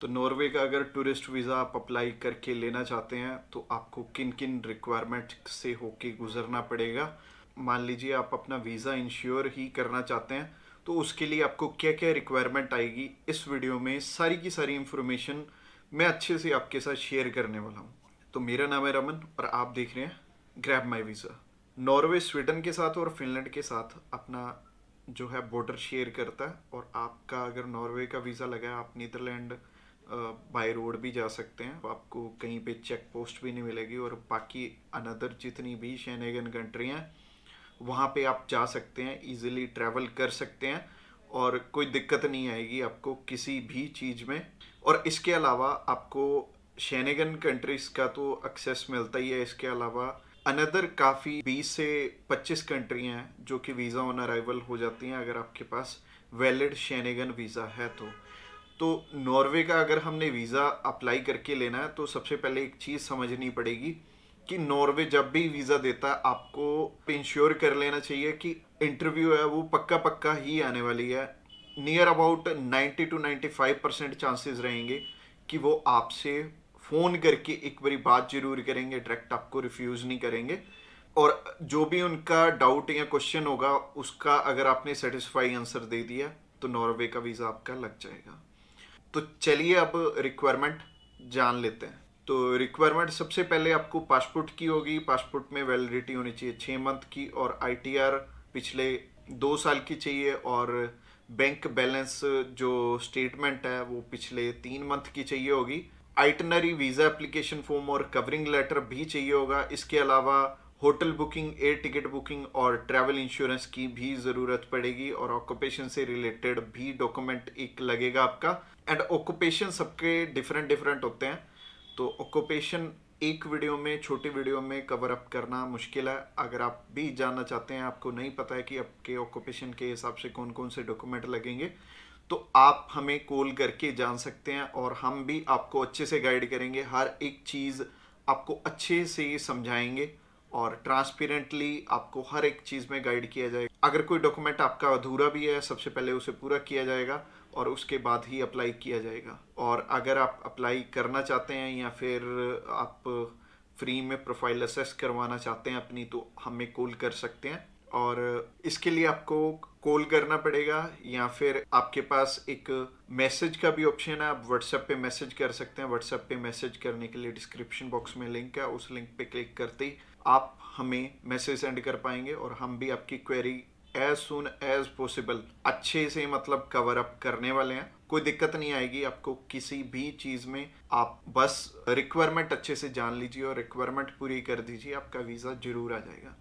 तो नॉर्वे का अगर टूरिस्ट वीज़ा आप अप्लाई करके लेना चाहते हैं तो आपको किन किन रिक्वायरमेंट से होके गुजरना पड़ेगा मान लीजिए आप अपना वीज़ा इंश्योर ही करना चाहते हैं तो उसके लिए आपको क्या क्या रिक्वायरमेंट आएगी इस वीडियो में सारी की सारी इन्फॉर्मेशन मैं अच्छे से आपके साथ शेयर करने वाला हूँ तो मेरा नाम है रमन और आप देख रहे हैं grab my visa Norway Sweden के साथ और फिनलैंड के साथ अपना जो है बॉर्डर शेयर करता है और आपका अगर नॉर्वे का वीज़ा लगाया आप नीदरलैंड बाय रोड भी जा सकते हैं आपको कहीं पे चेक पोस्ट भी नहीं मिलेगी और बाकी अनदर जितनी भी शैनगन कंट्री हैं वहाँ पे आप जा सकते हैं इजीली ट्रैवल कर सकते हैं और कोई दिक्कत नहीं आएगी आपको किसी भी चीज़ में और इसके अलावा आपको शैनगन कंट्रीज़ का तो एक्सेस मिलता ही है इसके अलावा अनदर काफ़ी 20 से 25 कंट्री हैं जो कि वीज़ा ऑन अराइवल हो जाती हैं अगर आपके पास वैलिड शैनगन वीज़ा है तो तो नॉर्वे का अगर हमने वीज़ा अप्लाई करके लेना है तो सबसे पहले एक चीज़ समझनी पड़ेगी कि नॉर्वे जब भी वीज़ा देता है आपको इंश्योर कर लेना चाहिए कि इंटरव्यू है वो पक्का पक्का ही आने वाली है near about 90 to 95 percent chances रहेंगे कि वो आपसे फ़ोन करके एक बारी बात जरूर करेंगे डायरेक्ट आपको रिफ्यूज़ नहीं करेंगे और जो भी उनका डाउट या क्वेश्चन होगा उसका अगर आपने सेटिस्फाई आंसर दे दिया तो नॉर्वे का वीज़ा आपका लग जाएगा तो चलिए अब रिक्वायरमेंट जान लेते हैं तो रिक्वायरमेंट सबसे पहले आपको पासपोर्ट की होगी पासपोर्ट में वैलिडिटी होनी चाहिए छः मंथ की और आई पिछले दो साल की चाहिए और बैंक बैलेंस जो स्टेटमेंट है वो पिछले तीन मंथ की चाहिए होगी आइटनरी वीज़ा एप्लीकेशन फॉर्म और कवरिंग लेटर भी चाहिए होगा इसके अलावा hotel booking air ticket booking और ट्रैवल इंश्योरेंस की भी ज़रूरत पड़ेगी और ऑक्यूपेशन से रिलेटेड भी डॉक्यूमेंट एक लगेगा आपका एंड ऑक्यूपेशन सबके डिफरेंट डिफरेंट होते हैं तो ऑक्यूपेशन एक वीडियो में छोटी वीडियो में कवर अप करना मुश्किल है अगर आप भी जानना चाहते हैं आपको नहीं पता है कि आपके ऑक्यूपेशन के हिसाब से कौन कौन से डॉक्यूमेंट लगेंगे तो आप हमें कॉल करके जान सकते हैं और हम भी आपको अच्छे से गाइड करेंगे हर एक चीज़ आपको अच्छे से समझाएंगे और ट्रांसपेरेंटली आपको हर एक चीज़ में गाइड किया जाएगा अगर कोई डॉक्यूमेंट आपका अधूरा भी है सबसे पहले उसे पूरा किया जाएगा और उसके बाद ही अप्लाई किया जाएगा और अगर आप अप्लाई करना चाहते हैं या फिर आप फ्री में प्रोफाइल असेस करवाना चाहते हैं अपनी तो हमें कॉल कर सकते हैं और इसके लिए आपको कॉल करना पड़ेगा या फिर आपके पास एक मैसेज का भी ऑप्शन है आप व्हाट्सएप पे मैसेज कर सकते हैं व्हाट्सएप पे मैसेज करने के लिए डिस्क्रिप्शन बॉक्स में लिंक है उस लिंक पे क्लिक करते ही आप हमें मैसेज सेंड कर पाएंगे और हम भी आपकी query as soon as possible अच्छे से मतलब कवर अप करने वाले हैं कोई दिक्कत नहीं आएगी आपको किसी भी चीज़ में आप बस रिक्वायरमेंट अच्छे से जान लीजिए और रिक्वायरमेंट पूरी कर दीजिए आपका वीज़ा ज़रूर आ जाएगा